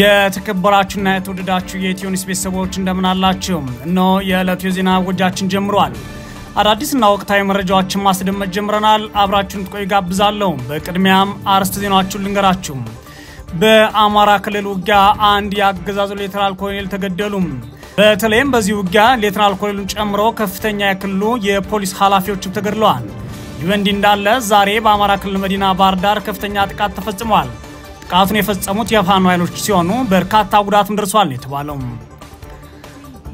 የተከበራችሁና የተወደዳችሁ የኢትዮኒስ ቤተሰቦች እንደምናላችሁ፣ እነሆ የዕለቱ የዜና ወጃችን ጀምሯል። አዳዲስና ወቅታዊ መረጃዎችን ማስደመጥ ጀምረናል። አብራችሁን ትቆዩ ጋብዛለሁ። በቅድሚያም አርዕስተ ዜናችሁን ልንገራችሁ። በአማራ ክልል ውጊያ አንድ የአገዛዙ ሌተናል ኮሎኔል ተገደሉ። በተለይም በዚህ ውጊያ ሌተናል ኮሎኔሉን ጨምሮ ከፍተኛ የክልሉ የፖሊስ ኃላፊዎችም ተገድለዋል። ይህ እንዲህ እንዳለ ዛሬ በአማራ ክልል መዲና ባህር ዳር ከፍተኛ ጥቃት ተፈጽሟል። ጥቃቱን የፈጸሙት የፋኖ ኃይሎች ሲሆኑ በርካታ ጉዳትም ደርሷል የተባለው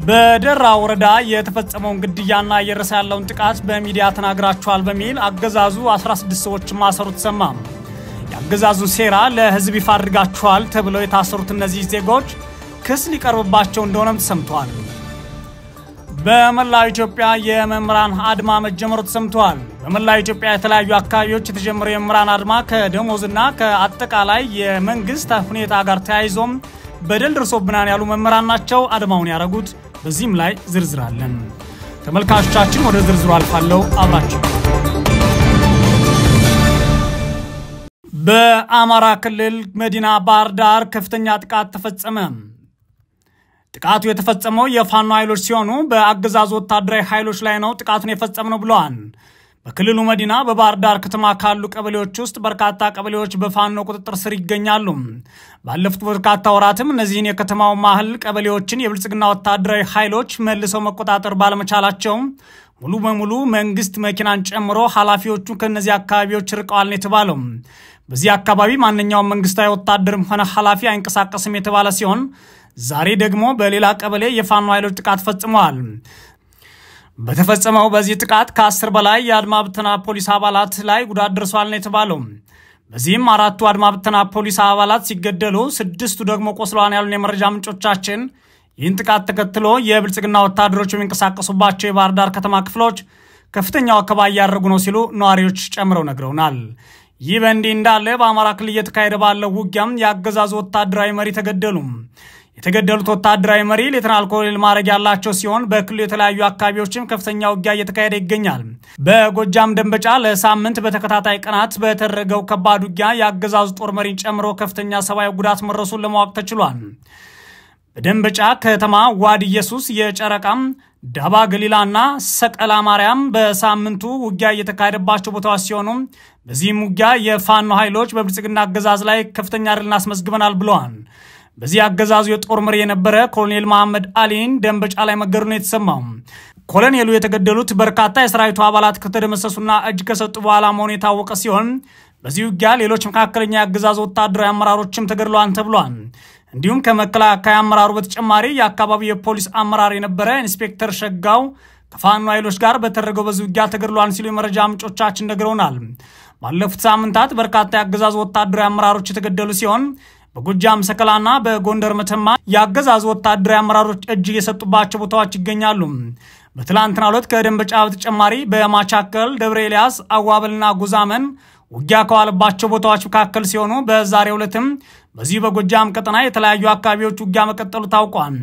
በደራ ወረዳ የተፈጸመውን ግድያና እየደረሰ ያለውን ጥቃት በሚዲያ ተናግራቸዋል በሚል አገዛዙ 16 ሰዎች ማሰሩ ተሰማ። የአገዛዙን ሴራ ለህዝብ ይፋ ተብለው የታሰሩት እነዚህ ዜጎች ክስ ሊቀርብባቸው እንደሆነም ተሰምተዋል። በመላው ኢትዮጵያ የመምህራን አድማ መጀመሩ ተሰምተዋል። በመላው ኢትዮጵያ የተለያዩ አካባቢዎች የተጀመረ የመምህራን አድማ ከደሞዝና ከአጠቃላይ የመንግስት ሁኔታ ጋር ተያይዞም በደል ደርሶብናል ያሉ መምህራን ናቸው አድማውን ያደረጉት። በዚህም ላይ ዝርዝር አለን። ተመልካቾቻችን ወደ ዝርዝሩ አልፋለሁ፣ አብራችሁ በአማራ ክልል መዲና ባህር ዳር ከፍተኛ ጥቃት ተፈጸመ። ጥቃቱ የተፈጸመው የፋኖ ኃይሎች ሲሆኑ በአገዛዙ ወታደራዊ ኃይሎች ላይ ነው ጥቃቱን የፈጸምነው ብለዋል። በክልሉ መዲና በባህር ዳር ከተማ ካሉ ቀበሌዎች ውስጥ በርካታ ቀበሌዎች በፋኖ ቁጥጥር ስር ይገኛሉ። ባለፉት በርካታ ወራትም እነዚህን የከተማው ማህል ቀበሌዎችን የብልጽግና ወታደራዊ ኃይሎች መልሰው መቆጣጠር ባለመቻላቸው ሙሉ በሙሉ መንግስት መኪናን ጨምሮ ኃላፊዎቹ ከእነዚህ አካባቢዎች ርቀዋል ነው የተባለው። በዚህ አካባቢ ማንኛውም መንግስታዊ ወታደርም ሆነ ኃላፊ አይንቀሳቀስም የተባለ ሲሆን ዛሬ ደግሞ በሌላ ቀበሌ የፋኖ ኃይሎች ጥቃት ፈጽመዋል። በተፈጸመው በዚህ ጥቃት ከአስር በላይ የአድማ ብተና ፖሊስ አባላት ላይ ጉዳት ደርሷል ነው የተባለው። በዚህም አራቱ አድማ ብተና ፖሊስ አባላት ሲገደሉ ስድስቱ ደግሞ ቆስለዋን ያሉን የመረጃ ምንጮቻችን ይህን ጥቃት ተከትሎ የብልጽግና ወታደሮች የሚንቀሳቀሱባቸው የባህር ዳር ከተማ ክፍሎች ከፍተኛው ወከባ እያደረጉ ነው ሲሉ ነዋሪዎች ጨምረው ነግረውናል። ይህ በእንዲህ እንዳለ በአማራ ክልል እየተካሄደ ባለው ውጊያም የአገዛዙ ወታደራዊ መሪ ተገደሉ። የተገደሉት ወታደራዊ መሪ ሌተናል ኮሎኔል ማዕረግ ያላቸው ሲሆን በክልሉ የተለያዩ አካባቢዎችም ከፍተኛ ውጊያ እየተካሄደ ይገኛል። በጎጃም ደንበጫ ለሳምንት በተከታታይ ቀናት በተደረገው ከባድ ውጊያ የአገዛዙ ጦር መሪን ጨምሮ ከፍተኛ ሰብአዊ ጉዳት መድረሱን ለማወቅ ተችሏል። በደንበጫ ከተማ ዋድ ኢየሱስ፣ የጨረቃም ዳባ ገሊላና ሰቀላ ማርያም በሳምንቱ ውጊያ እየተካሄደባቸው ቦታዎች ሲሆኑ በዚህም ውጊያ የፋኖ ኃይሎች በብልጽግና አገዛዝ ላይ ከፍተኛ ድልን አስመዝግበናል ብለዋል። በዚህ አገዛዙ የጦር መሪ የነበረ ኮሎኔል መሐመድ አሊን ደንበጫ ላይ መገደሉ ነው የተሰማው። ኮሎኔሉ የተገደሉት በርካታ የሰራዊቱ አባላት ከተደመሰሱና እጅ ከሰጡ በኋላ መሆኑ የታወቀ ሲሆን በዚህ ውጊያ ሌሎች መካከለኛ የአገዛዙ ወታደራዊ አመራሮችም ተገድለዋል ተብሏል። እንዲሁም ከመከላከያ አመራሩ በተጨማሪ የአካባቢው የፖሊስ አመራር የነበረ ኢንስፔክተር ሸጋው ከፋኖ ኃይሎች ጋር በተደረገው በዚህ ውጊያ ተገድሏል ሲሉ የመረጃ ምንጮቻችን ነግረውናል። ባለፉት ሳምንታት በርካታ የአገዛዙ ወታደራዊ አመራሮች የተገደሉ ሲሆን በጎጃም ሰከላና በጎንደር መተማ የአገዛዙ ወታደራዊ አመራሮች እጅ የሰጡባቸው ቦታዎች ይገኛሉ። በትላንትና ዕለት ከደንበጫ በተጨማሪ በማቻከል ደብረ ኤልያስ፣ አዋበልና ጎዛመን ውጊያ ከዋለባቸው ቦታዎች መካከል ሲሆኑ በዛሬው ዕለትም በዚህ በጎጃም ቀጠና የተለያዩ አካባቢዎች ውጊያ መቀጠሉ ታውቋል።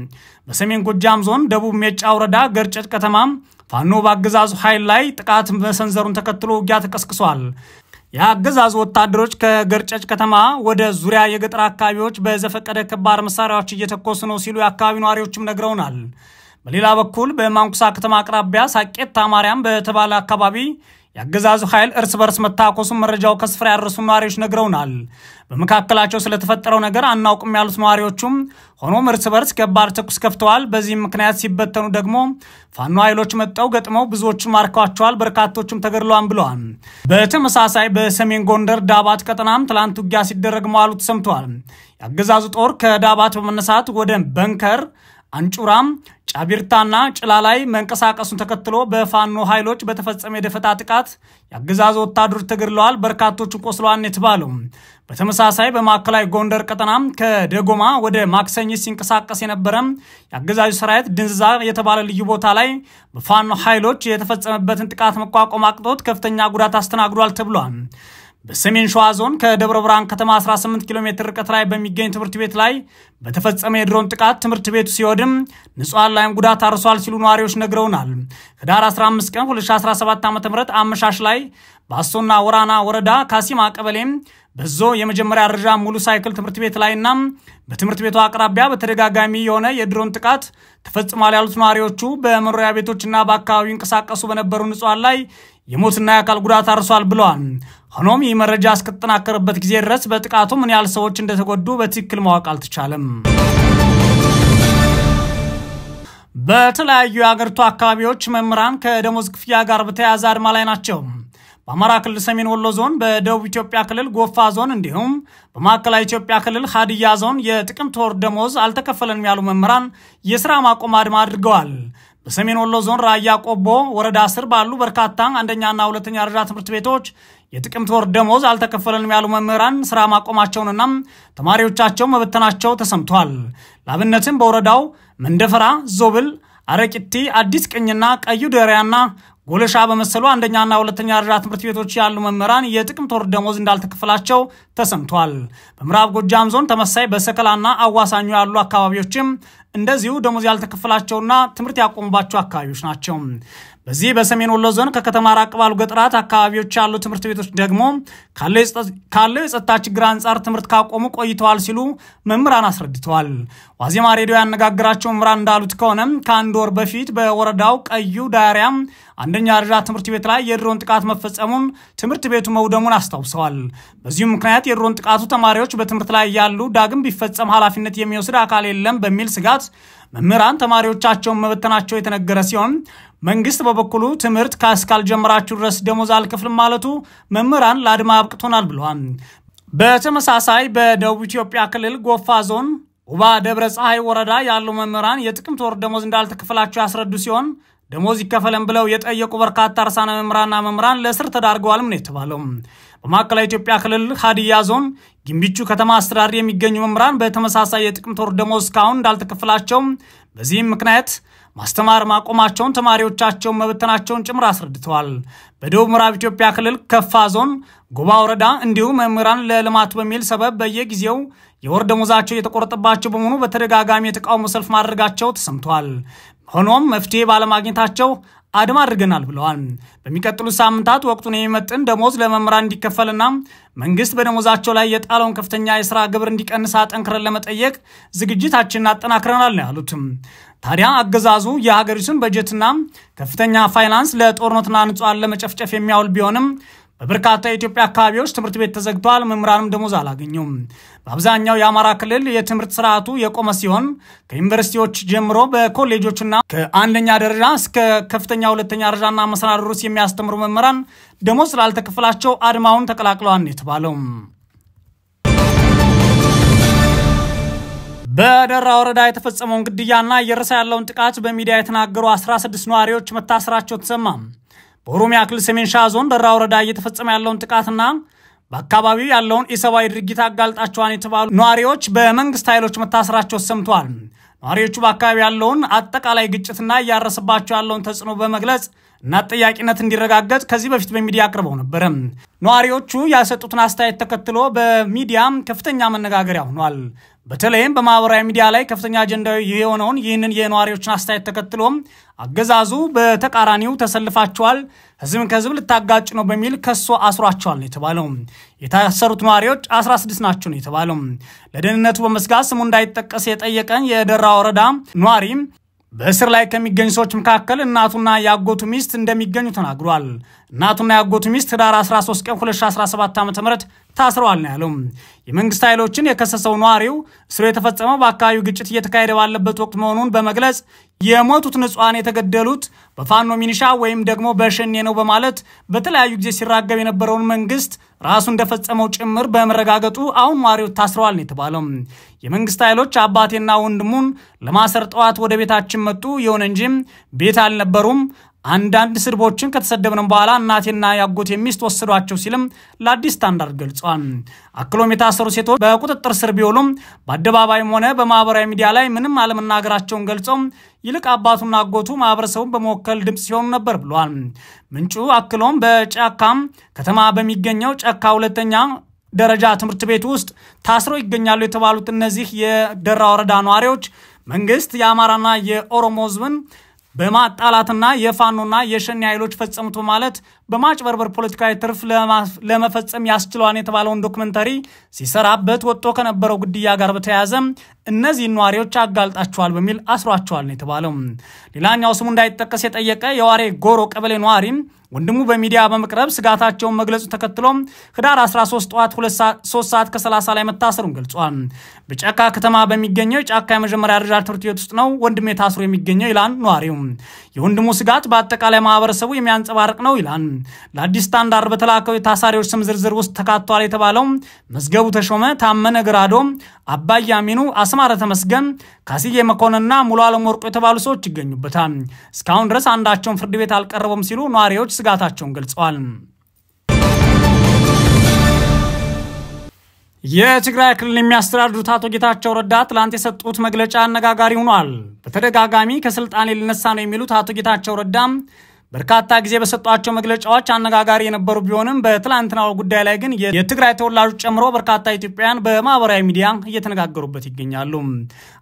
በሰሜን ጎጃም ዞን ደቡብ ሜጫ ወረዳ ገርጨት ከተማ ፋኖ በአገዛዙ ኃይል ላይ ጥቃት መሰንዘሩን ተከትሎ ውጊያ ተቀስቅሷል። የአገዛዝ ወታደሮች ከገርጨጭ ከተማ ወደ ዙሪያ የገጠር አካባቢዎች በዘፈቀደ ከባድ መሳሪያዎች እየተኮሱ ነው ሲሉ የአካባቢ ነዋሪዎችም ነግረውናል። በሌላ በኩል በማንኩሳ ከተማ አቅራቢያ ሳቄታ ማርያም በተባለ አካባቢ የአገዛዙ ኃይል እርስ በርስ መታኮሱን መረጃው ከስፍራ ያደረሱ ነዋሪዎች ነግረውናል። በመካከላቸው ስለተፈጠረው ነገር አናውቅም ያሉት ነዋሪዎቹም ሆኖም እርስ በርስ ከባድ ተኩስ ከፍተዋል። በዚህም ምክንያት ሲበተኑ ደግሞ ፋኖ ኃይሎች መጠው ገጥመው ብዙዎችን ማርከዋቸዋል፣ በርካቶችም ተገድለዋል ብለዋል። በተመሳሳይ በሰሜን ጎንደር ዳባት ቀጠናም ትላንት ውጊያ ሲደረግ መዋሉ ተሰምተዋል። የአገዛዙ ጦር ከዳባት በመነሳት ወደ በንከር አንጩራም ጫቢርታና ጭላ ላይ መንቀሳቀሱን ተከትሎ በፋኖ ኃይሎች በተፈጸመ የደፈጣ ጥቃት የአገዛዙ ወታደሮች ተገድለዋል፣ በርካቶችን ቆስለዋል የተባለው በተመሳሳይ በማዕከላዊ ጎንደር ቀጠና ከደጎማ ወደ ማክሰኝ ሲንቀሳቀስ የነበረ የአገዛዙ ሰራዊት ድንዝዛ የተባለ ልዩ ቦታ ላይ በፋኖ ኃይሎች የተፈጸመበትን ጥቃት መቋቋም አቅቶት ከፍተኛ ጉዳት አስተናግዷል ተብሏል። በሰሜን ሸዋ ዞን ከደብረ ብርሃን ከተማ 18 ኪሎ ሜትር ርቀት ላይ በሚገኝ ትምህርት ቤት ላይ በተፈጸመ የድሮን ጥቃት ትምህርት ቤቱ ሲወድም ንጹሐን ላይም ጉዳት አርሷል ሲሉ ነዋሪዎች ነግረውናል። ህዳር 15 ቀን 2017 ዓ ም አመሻሽ ላይ ባሶና ወራና ወረዳ ካሲማ ቀበሌም በዞ የመጀመሪያ ደረጃ ሙሉ ሳይክል ትምህርት ቤት ላይና በትምህርት ቤቱ አቅራቢያ በተደጋጋሚ የሆነ የድሮን ጥቃት ተፈጽሟል ያሉት ነዋሪዎቹ በመኖሪያ ቤቶችና በአካባቢው ይንቀሳቀሱ በነበሩ ንጹሐን ላይ የሞትና የአካል ጉዳት አርሷል ብለዋል። ሆኖም ይህ መረጃ እስከተጠናከረበት ጊዜ ድረስ በጥቃቱ ምን ያህል ሰዎች እንደተጎዱ በትክክል ማወቅ አልተቻለም። በተለያዩ የአገሪቱ አካባቢዎች መምህራን ከደሞዝ ክፍያ ጋር በተያያዘ አድማ ላይ ናቸው። በአማራ ክልል ሰሜን ወሎ ዞን፣ በደቡብ ኢትዮጵያ ክልል ጎፋ ዞን እንዲሁም በማዕከላዊ ኢትዮጵያ ክልል ሀዲያ ዞን የጥቅምት ወር ደሞዝ አልተከፈለንም ያሉ መምህራን የስራ ማቆም አድማ አድርገዋል። በሰሜን ወሎ ዞን ራያ ቆቦ ወረዳ ስር ባሉ በርካታ አንደኛና ሁለተኛ ደረጃ ትምህርት ቤቶች የጥቅምት ወር ደሞዝ አልተከፈለንም ያሉ መምህራን ስራ ማቆማቸውንና ተማሪዎቻቸው መበተናቸው ተሰምቷል። ለአብነትም በወረዳው መንደፈራ፣ ዞብል አረቂቲ አዲስ ቅኝና ቀዩ ደሪያና ጉልሻ በመሰሉ አንደኛና ሁለተኛ ደረጃ ትምህርት ቤቶች ያሉ መምህራን የጥቅምት ወር ደሞዝ እንዳልተከፈላቸው ተሰምቷል። በምዕራብ ጎጃም ዞን ተመሳይ በሰከላና አዋሳኙ ያሉ አካባቢዎችም እንደዚሁ ደሞዝ ያልተከፈላቸውና ትምህርት ያቆሙባቸው አካባቢዎች ናቸው። በዚህ በሰሜን ወሎ ዞን ከከተማ ራቅ ባሉ ገጠራት አካባቢዎች ያሉ ትምህርት ቤቶች ደግሞ ካለው የጸጥታ ችግር አንጻር ትምህርት ካቆሙ ቆይተዋል ሲሉ መምህራን አስረድተዋል። ዋዜማ ሬዲዮ ያነጋግራቸው መምህራን እንዳሉት ከሆነ ከአንድ ወር በፊት በወረዳው ቀዩ ዳሪያም አንደኛ ደረጃ ትምህርት ቤት ላይ የድሮን ጥቃት መፈጸሙን ትምህርት ቤቱ መውደሙን አስታውሰዋል። በዚሁም ምክንያት የድሮን ጥቃቱ ተማሪዎች በትምህርት ላይ ያሉ ዳግም ቢፈጸም ኃላፊነት የሚወስድ አካል የለም በሚል ስጋት መምህራን ተማሪዎቻቸውን መበተናቸው የተነገረ ሲሆን መንግስት በበኩሉ ትምህርት ካስካልጀመራችሁ ድረስ ደሞዝ አልከፍልም ማለቱ መምህራን ለአድማ አብቅቶናል ብለዋል። በተመሳሳይ በደቡብ ኢትዮጵያ ክልል ጎፋ ዞን ውባ ደብረ ፀሐይ ወረዳ ያሉ መምህራን የጥቅምት ወር ደሞዝ እንዳልተከፈላቸው ያስረዱ ሲሆን ደሞዝ ይከፈለን ብለው የጠየቁ በርካታ እርሳነ መምህራንና መምህራን ለእስር ተዳርገዋልም ነው የተባለው። በማዕከላዊ ኢትዮጵያ ክልል ሀዲያ ዞን ግንቢቹ ከተማ አስተዳደር የሚገኙ መምህራን በተመሳሳይ የጥቅምት ወር ደሞዝ እስካሁን እንዳልተከፈላቸው በዚህም ምክንያት ማስተማር ማቆማቸውን ተማሪዎቻቸውን መበተናቸውን ጭምር አስረድተዋል። በደቡብ ምዕራብ ኢትዮጵያ ክልል ከፋ ዞን ጎባ ወረዳ እንዲሁም መምህራን ለልማት በሚል ሰበብ በየጊዜው የወር ደሞዛቸው እየተቆረጠባቸው በመሆኑ በተደጋጋሚ የተቃውሞ ሰልፍ ማድረጋቸው ተሰምቷል። ሆኖም መፍትሄ ባለማግኘታቸው አድማ አድርገናል ብለዋል። በሚቀጥሉት ሳምንታት ወቅቱን የሚመጥን ደሞዝ ለመምህራን እንዲከፈልና መንግስት በደሞዛቸው ላይ የጣለውን ከፍተኛ የስራ ግብር እንዲቀንስ አጠንክረን ለመጠየቅ ዝግጅታችንን አጠናክረናል ነው ያሉትም። ታዲያ አገዛዙ የሀገሪቱን በጀትና ከፍተኛ ፋይናንስ ለጦርነትና ንጹሐን ለመጨፍጨፍ የሚያውል ቢሆንም በበርካታ የኢትዮጵያ አካባቢዎች ትምህርት ቤት ተዘግቷል። መምህራንም ደሞዝ አላገኙም። በአብዛኛው የአማራ ክልል የትምህርት ስርዓቱ የቆመ ሲሆን ከዩኒቨርሲቲዎች ጀምሮ በኮሌጆችና ከአንደኛ ደረጃ እስከ ከፍተኛ ሁለተኛ ደረጃና መሰናዶ የሚያስተምሩ መምህራን ደሞዝ ስላልተከፈላቸው አድማውን ተቀላቅለዋል የተባለው በደራ ወረዳ የተፈጸመውን ግድያና እየረሳ ያለውን ጥቃት በሚዲያ የተናገሩ 16 ነዋሪዎች መታሰራቸው ተሰማ። በኦሮሚያ ክልል ሰሜን ሸዋ ዞን ደራ ወረዳ እየተፈጸመ ያለውን ጥቃትና በአካባቢው ያለውን ኢሰብአዊ ድርጊት አጋልጣቸዋን የተባሉ ነዋሪዎች በመንግስት ኃይሎች መታሰራቸው ሰምተዋል። ነዋሪዎቹ በአካባቢ ያለውን አጠቃላይ ግጭትና እያረሰባቸው ያለውን ተጽዕኖ በመግለጽ እና ጠያቂነት እንዲረጋገጥ ከዚህ በፊት በሚዲያ አቅርበው ነበረ። ነዋሪዎቹ ያሰጡትን አስተያየት ተከትሎ በሚዲያም ከፍተኛ መነጋገሪያ ሆኗል። በተለይም በማህበራዊ ሚዲያ ላይ ከፍተኛ አጀንዳዊ የሆነውን ይህንን የነዋሪዎችን አስተያየት ተከትሎም አገዛዙ በተቃራኒው ተሰልፋቸዋል፣ ህዝብን ከህዝብ ልታጋጭ ነው በሚል ከሶ አስሯቸዋል ነው የተባለው። የታሰሩት ነዋሪዎች 16 ናቸው ነው የተባለው። ለደህንነቱ በመስጋት ስሙ እንዳይጠቀስ የጠየቀን የደራ ወረዳ ነዋሪ በእስር ላይ ከሚገኙ ሰዎች መካከል እናቱና የአጎቱ ሚስት እንደሚገኙ ተናግሯል። እናቱና የአጎቱ ሚስት ህዳር 13 ቀን 2017 ዓ ም ታስረዋል ነው ያለው። የመንግስት ኃይሎችን የከሰሰው ነዋሪው እስሩ የተፈጸመው በአካባቢው ግጭት እየተካሄደ ባለበት ወቅት መሆኑን በመግለጽ የሞቱት ንጹሐን የተገደሉት በፋኖ ሚኒሻ ወይም ደግሞ በሸኔ ነው በማለት በተለያዩ ጊዜ ሲራገብ የነበረውን መንግስት ራሱ እንደፈጸመው ጭምር በመረጋገጡ አሁን ነዋሪዎች ታስረዋል ነው የተባለው። የመንግስት ኃይሎች አባቴና ወንድሙን ለማሰር ጠዋት ወደ ቤታችን መጡ፣ ይሁን እንጂም ቤት አልነበሩም። አንዳንድ ስድቦችን ከተሰደብንም በኋላ እናቴና ያጎት የሚስት ወሰዷቸው ሲልም ለአዲስ ስታንዳርድ ገልጿል። አክሎም የታሰሩ ሴቶች በቁጥጥር ስር ቢውሉም በአደባባይም ሆነ በማህበራዊ ሚዲያ ላይ ምንም አለመናገራቸውን ገልጸው ይልቅ አባቱና አጎቱ ማህበረሰቡን በመወከል ድምፅ ሲሆኑ ነበር ብሏል። ምንጩ አክሎም በጫካም ከተማ በሚገኘው ጫካ ሁለተኛ ደረጃ ትምህርት ቤት ውስጥ ታስረው ይገኛሉ የተባሉት እነዚህ የደራ ወረዳ ነዋሪዎች መንግስት የአማራና የኦሮሞ ህዝብን በማጣላትና የፋኖና የሸኔ ኃይሎች ፈጸሙት ማለት በማጭበርበር ፖለቲካዊ ትርፍ ለመፈጸም ያስችለዋን የተባለውን ዶክመንተሪ ሲሰራበት ወጥቶ ከነበረው ግድያ ጋር በተያያዘም እነዚህን ነዋሪዎች አጋልጣቸዋል በሚል አስሯቸዋል ነው የተባለው። ሌላኛው ስሙ እንዳይጠቀስ የጠየቀ የዋሬ ጎሮ ቀበሌ ነዋሪ ወንድሙ በሚዲያ በመቅረብ ስጋታቸውን መግለጹ ተከትሎ ህዳር 13 ጠዋት 3 ሰዓት ከ30 ላይ መታሰሩን ገልጿል። በጫካ ከተማ በሚገኘው የጫካ የመጀመሪያ ደረጃ ትምህርት ቤት ውስጥ ነው ወንድሜ ታስሮ የሚገኘው ይላል ነዋሪው። የወንድሙ ስጋት በአጠቃላይ ማህበረሰቡ የሚያንጸባርቅ ነው ይላል። ለአዲስ ስታንዳርድ በተላከው የታሳሪዎች ስም ዝርዝር ውስጥ ተካቷል የተባለው መዝገቡ ተሾመ፣ ታመነ ግራዶ፣ አባያሚኑ አስማረ ተመስገን፣ ካስዬ መኮንና ሙሉ አለም ወርቁ የተባሉ ሰዎች ይገኙበታል። እስካሁን ድረስ አንዳቸውን ፍርድ ቤት አልቀረቡም ሲሉ ነዋሪዎች ስጋታቸውን ገልጸዋል። የትግራይ ክልል የሚያስተዳድሩት አቶ ጌታቸው ረዳ ትላንት የሰጡት መግለጫ አነጋጋሪ ሆኗል። በተደጋጋሚ ከስልጣኔ ልነሳ ነው የሚሉት አቶ ጌታቸው ረዳ በርካታ ጊዜ በሰጧቸው መግለጫዎች አነጋጋሪ የነበሩ ቢሆንም በትላንትናው ጉዳይ ላይ ግን የትግራይ ተወላጆች ጨምሮ በርካታ ኢትዮጵያውያን በማህበራዊ ሚዲያ እየተነጋገሩበት ይገኛሉ።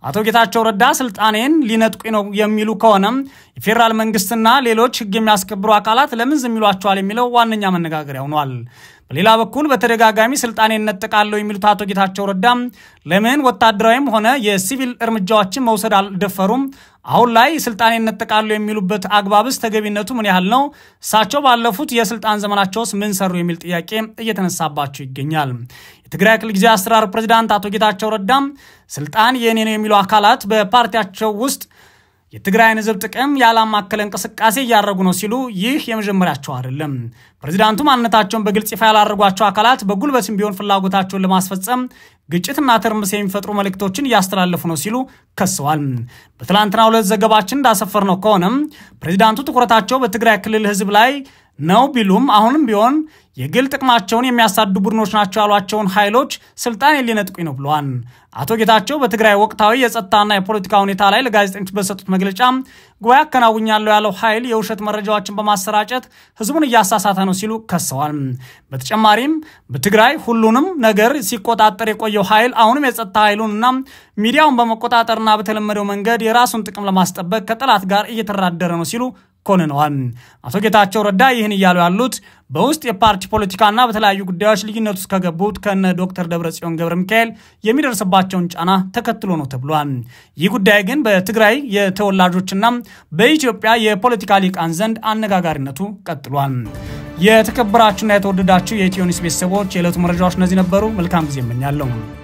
አቶ ጌታቸው ረዳ ስልጣኔን ሊነጥቁኝ ነው የሚሉ ከሆነም የፌዴራል መንግስትና ሌሎች ህግ የሚያስከብሩ አካላት ለምን ዝም ይሏቸዋል የሚለው ዋነኛ መነጋገሪያ ሆኗል። በሌላ በኩል በተደጋጋሚ ስልጣን እነጥቃለሁ የሚሉት አቶ ጌታቸው ረዳ ለምን ወታደራዊም ሆነ የሲቪል እርምጃዎችን መውሰድ አልደፈሩም? አሁን ላይ ስልጣን እነጥቃለሁ የሚሉበት አግባብስ ተገቢነቱ ምን ያህል ነው? እሳቸው ባለፉት የስልጣን ዘመናቸውስ ምን ሰሩ? የሚል ጥያቄ እየተነሳባቸው ይገኛል። የትግራይ ክልል ጊዜያዊ አስተዳደር ፕሬዚዳንት አቶ ጌታቸው ረዳ ስልጣን የእኔ ነው የሚሉ አካላት በፓርቲያቸው ውስጥ የትግራይን ህዝብ ጥቅም ያላማከለ እንቅስቃሴ እያደረጉ ነው ሲሉ ይህ የመጀመሪያቸው አይደለም። ፕሬዚዳንቱ ማንነታቸውን በግልጽ ይፋ ያላደረጓቸው አካላት በጉልበትም ቢሆን ፍላጎታቸውን ለማስፈጸም ግጭትና ትርምስ የሚፈጥሩ መልእክቶችን እያስተላለፉ ነው ሲሉ ከሰዋል። በትላንትና ሁለት ዘገባችን እንዳሰፈር ነው ከሆነም ፕሬዚዳንቱ ትኩረታቸው በትግራይ ክልል ህዝብ ላይ ነው ቢሉም አሁንም ቢሆን የግል ጥቅማቸውን የሚያሳዱ ቡድኖች ናቸው ያሏቸውን ኃይሎች ስልጣን ሊነጥቁኝ ነው ብለዋል። አቶ ጌታቸው በትግራይ ወቅታዊ የጸጥታና የፖለቲካ ሁኔታ ላይ ለጋዜጠኞች በሰጡት መግለጫ ጉባኤ አከናውኛለሁ ያለው ኃይል የውሸት መረጃዎችን በማሰራጨት ህዝቡን እያሳሳተ ነው ሲሉ ከሰዋል። በተጨማሪም በትግራይ ሁሉንም ነገር ሲቆጣጠር የቆየው ኃይል አሁንም የጸጥታ ኃይሉንና ሚዲያውን በመቆጣጠርና በተለመደው መንገድ የራሱን ጥቅም ለማስጠበቅ ከጠላት ጋር እየተራደረ ነው ሲሉ ኮንነዋል። አቶ ጌታቸው ረዳ ይህን እያሉ ያሉት በውስጥ የፓርቲ ፖለቲካና በተለያዩ ጉዳዮች ልዩነት ውስጥ ከገቡት ከነ ዶክተር ደብረጽዮን ገብረ ሚካኤል የሚደርስባቸውን ጫና ተከትሎ ነው ተብሏል። ይህ ጉዳይ ግን በትግራይ የተወላጆችና በኢትዮጵያ የፖለቲካ ሊቃን ዘንድ አነጋጋሪነቱ ቀጥሏል። የተከበራችሁና የተወደዳችሁ የኢትዮኒስ ቤተሰቦች የዕለቱ መረጃዎች እነዚህ ነበሩ። መልካም ጊዜ እመኛለሁ።